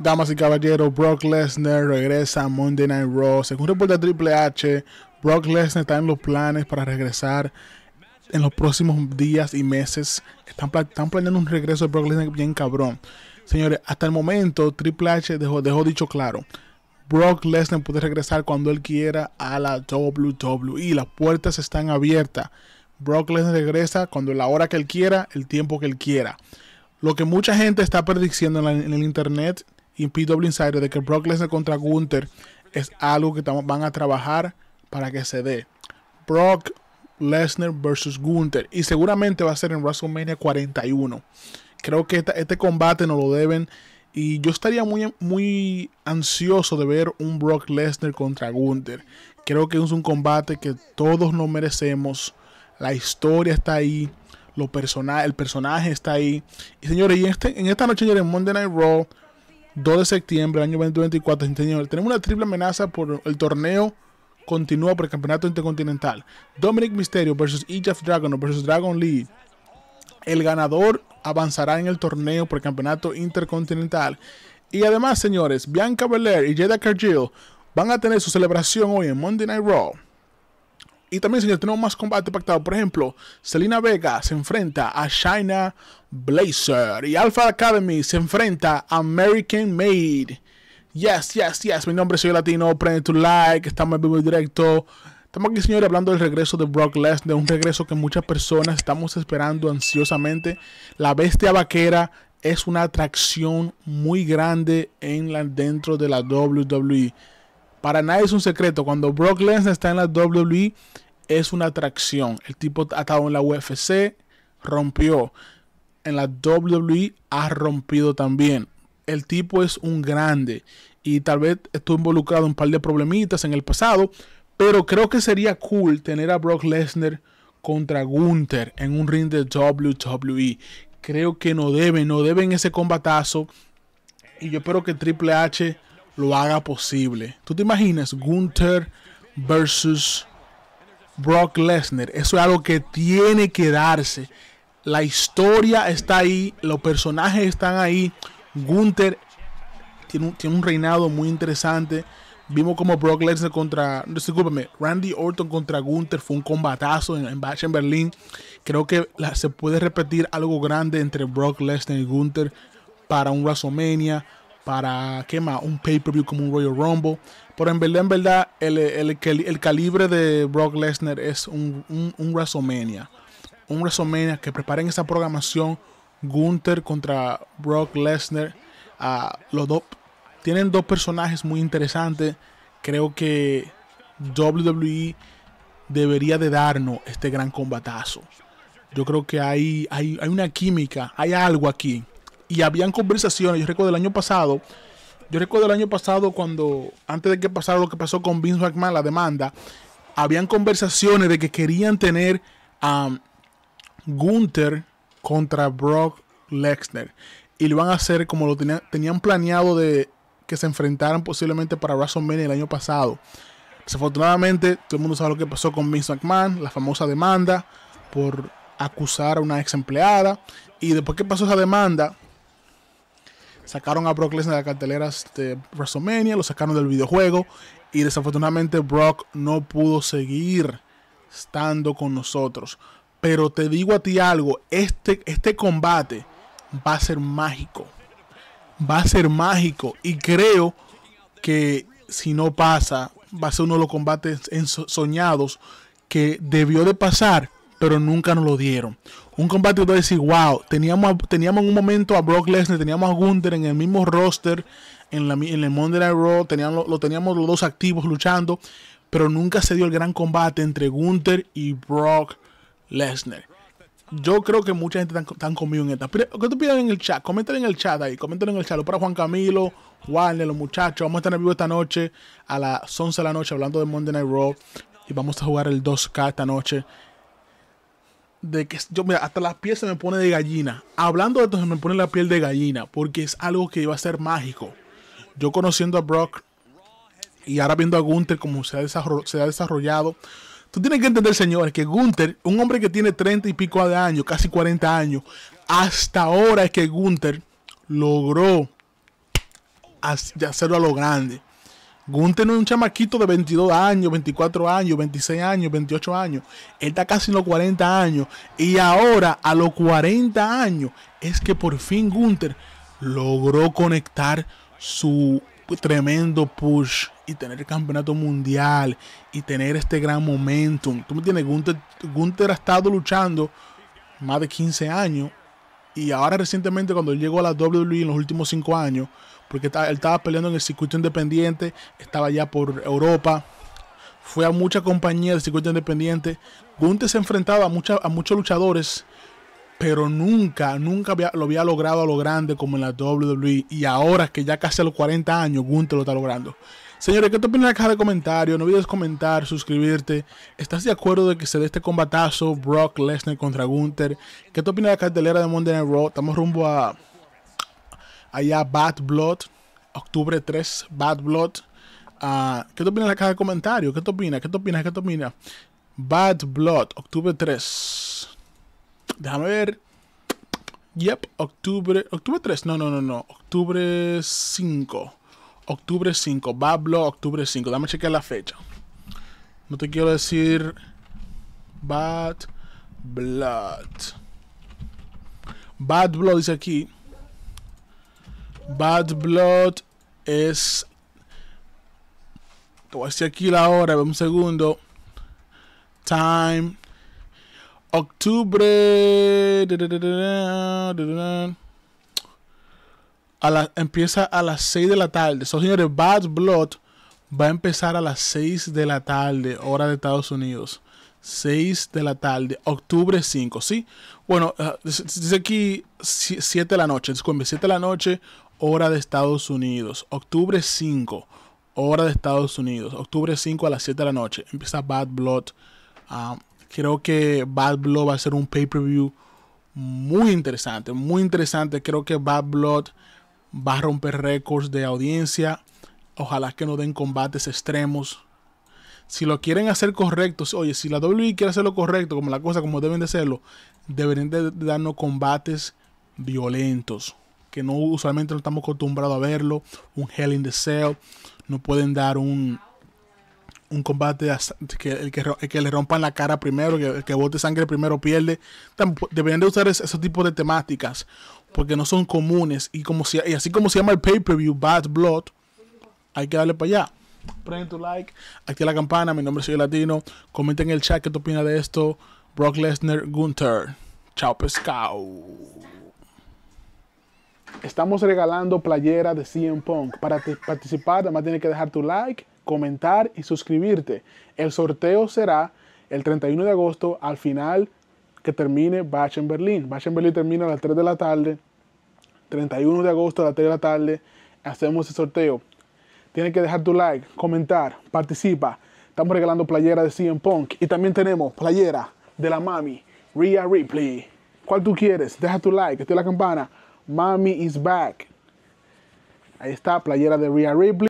Damas y caballeros, Brock Lesnar regresa a Monday Night Raw. Según reporta Triple H, Brock Lesnar está en los planes para regresar en los próximos días y meses. Están, están planeando un regreso de Brock Lesnar bien cabrón. Señores, hasta el momento Triple H dejó, dicho claro. Brock Lesnar puede regresar cuando él quiera a la WWE. Las puertas están abiertas. Brock Lesnar regresa cuando la hora que él quiera, el tiempo que él quiera. Lo que mucha gente está prediciendo en el internet y en PW Insider de que Brock Lesnar contra Gunther es algo que van a trabajar para que se dé. Brock Lesnar versus Gunther. Y seguramente va a ser en WrestleMania 41. Creo que este combate nos lo deben. Y yo estaría muy, muy ansioso de ver un Brock Lesnar contra Gunther. Creo que es un combate que todos nos merecemos. La historia está ahí. Lo el personaje está ahí. Y señores, y en este, esta noche, en Monday Night Raw 2 de septiembre del año 2024, señor. Tenemos una triple amenaza por el torneo. Continúa por el campeonato intercontinental. Dominic Mysterio versus Jeff Dragon versus Dragon Lee. El ganador avanzará en el torneo por el campeonato intercontinental. Y además, señores, Bianca Belair y Jada Cargill van a tener su celebración hoy en Monday Night Raw. Y también, señores, tenemos más combate pactado. Por ejemplo, Selena Vega se enfrenta a Shaina Blazer. Y Alpha Academy se enfrenta a American Made. Yes, yes, yes. Mi nombre es Soy Latino. Prende tu like. Estamos en vivo y directo. Estamos aquí, señores, hablando del regreso de Brock Lesnar. Un regreso que muchas personas estamos esperando ansiosamente. La bestia vaquera es una atracción muy grande en dentro de la WWE. Para nadie es un secreto. Cuando Brock Lesnar está en la WWE, es una atracción. El tipo ha estado en la UFC, rompió en la WWE ha rompido también. El tipo es un grande y tal vez estuvo involucrado en un par de problemitas en el pasado, pero creo que sería cool tener a Brock Lesnar contra Gunther en un ring de WWE. Creo que no deben, no deben ese combatazo y yo espero que Triple H lo haga posible. ¿Tú te imaginas Gunther versus Brock Lesnar? Eso es algo que tiene que darse la historia está ahí, los personajes están ahí. Gunther tiene un, reinado muy interesante. Vimos como Brock Lesnar contra, discúlpame, Randy Orton contra Gunther fue un combatazo en, en en Berlín. Creo que se puede repetir algo grande entre Brock Lesnar y Gunther para un WrestleMania, para, ¿qué más? Un pay-per-view como un Royal Rumble. Pero en verdad, en verdad, el, el, calibre de Brock Lesnar es un, un, un WrestleMania un resumen que preparen esa programación. Gunther contra Brock Lesnar. los dos tienen dos personajes muy interesantes. Creo que WWE debería de darnos este gran combatazo. Yo creo que hay, hay, una química, hay algo aquí. Y habían conversaciones, yo recuerdo el año pasado, yo recuerdo el año pasado cuando, antes de que pasara lo que pasó con Vince McMahon, la demanda, habían conversaciones de que querían tener um, Gunther contra Brock Lesnar. Y lo van a hacer como lo tenían, tenían planeado de que se enfrentaran posiblemente para WrestleMania el año pasado. Desafortunadamente, todo el mundo sabe lo que pasó con Vince McMahon, la famosa demanda por acusar a una ex empleada. Y después que pasó esa demanda, sacaron a Brock Lesnar de las carteleras de WrestleMania, lo sacaron del videojuego. Y desafortunadamente, Brock no pudo seguir estando con nosotros. Pero te digo a ti algo, este, este combate va a ser mágico. Va a ser mágico. Y creo que si no pasa, va a ser uno de los combates soñados que debió de pasar, pero nunca nos lo dieron. Un combate donde decir, wow, teníamos, teníamos en un momento a Brock Lesnar, teníamos a Gunther en el mismo roster, en, la, el Monday Night Raw, teníamos, lo teníamos los dos activos luchando, pero nunca se dio el gran combate entre Gunther y Brock Lesnar. Yo creo que mucha gente está conmigo en esta. ¿Qué piden en el chat? Comenten en el chat ahí. Comenten en el chat. Lo para Juan Camilo, Warner, los muchachos. Vamos a estar en vivo esta noche a las 11 de la noche hablando de Monday Night Raw. Y vamos a jugar el 2K esta noche. De que yo, mira, hasta la piel se me pone de gallina. Hablando de esto, se me pone la piel de gallina. Porque es algo que iba a ser mágico. Yo conociendo a Brock y ahora viendo a Gunther como se ha, se ha desarrollado Tú tienes que entender, señores, que Gunther, un hombre que tiene 30 y pico de años, casi 40 años, hasta ahora es que Gunther logró hacerlo a lo grande. Gunther no es un chamaquito de 22 años, 24 años, 26 años, 28 años. Él está casi en los 40 años. Y ahora, a los 40 años, es que por fin Gunther logró conectar su tremendo push y tener el campeonato mundial y tener este gran momentum. Tú me entiendes, Gunther, ha estado luchando más de 15 años y ahora recientemente cuando llegó a la WWE en los últimos 5 años, porque él estaba peleando en el circuito independiente, estaba ya por Europa, fue a muchas compañías ...del circuito independiente. Gunther se enfrentaba a, a muchos luchadores pero nunca, nunca lo había logrado a lo grande como en la WWE. Y ahora que ya casi a los 40 años, Gunther lo está logrando. Señores, ¿qué te opinas en la caja de comentarios? No olvides comentar, suscribirte. ¿Estás de acuerdo de que se dé este combatazo Brock Lesnar contra Gunther? ¿Qué te opinas de la cartelera de Monday Night Raw? Estamos rumbo a allá Bad Blood, octubre 3, Bad Blood. Ah, ¿Qué te opinas en la caja de comentarios? ¿Qué te opinas? ¿Qué te opinas? ¿Qué te opinas? Bad Blood, octubre 3. Déjame ver. Yep, octubre. Octubre 3. No, no, no, no. Octubre 5. Octubre 5. Bad Blood, octubre 5. Dame chequear la fecha. No te quiero decir. Bad Blood. Bad Blood dice aquí. Bad Blood es. Te voy a decir aquí la hora, un segundo. Time Octubre. empieza a las 6 de la tarde. So, señores, Bad Blood va a empezar a las 6 de la tarde, hora de Estados Unidos. 6 de la tarde, octubre 5, ¿sí? Bueno, ah, dice aquí 7 de la noche, disculpe, 7 de la noche, hora de Estados Unidos. Octubre 5, hora de Estados Unidos. Octubre 5 a las 7 de la noche. Empieza Bad Blood. Ah, Creo que Bad Blood va a ser un pay-per-view muy interesante, muy interesante. Creo que Bad Blood va a romper récords de audiencia. Ojalá que no den combates extremos. Si lo quieren hacer correcto, oye, si la WWE quiere hacerlo correcto, como la cosa, como deben de hacerlo, deberían de darnos combates violentos. Que no usualmente no estamos acostumbrados a verlo. Un Hell in the Cell. No pueden dar un, un combate que el que, le rompan la cara primero, que el que bote sangre primero pierde. deberían de usar ese, ese, tipo de temáticas porque no son comunes. Y, como si, así como se llama el pay-per-view Bad Blood, hay que darle para allá. Prende tu like, activa la campana. Mi nombre es Soy Latino. Comenta en el chat qué te opinas de esto. Brock Lesnar, Gunther. Chao, pescado. Estamos regalando playera de CM Punk. Para participar, además tienes que dejar tu like comentar y suscribirte. El sorteo será el 31 de agosto al final que termine Bach en Berlín. Bach en Berlín termina a las 3 de la tarde. 31 de agosto a las 3 de la tarde hacemos el sorteo. Tienes que dejar tu like, comentar, participa. Estamos regalando playera de CM Punk y también tenemos playera de la mami, Rhea Ripley. ¿Cuál tú quieres? Deja tu like, activa la campana. Mami is back. Ahí está, playera de Rhea Ripley.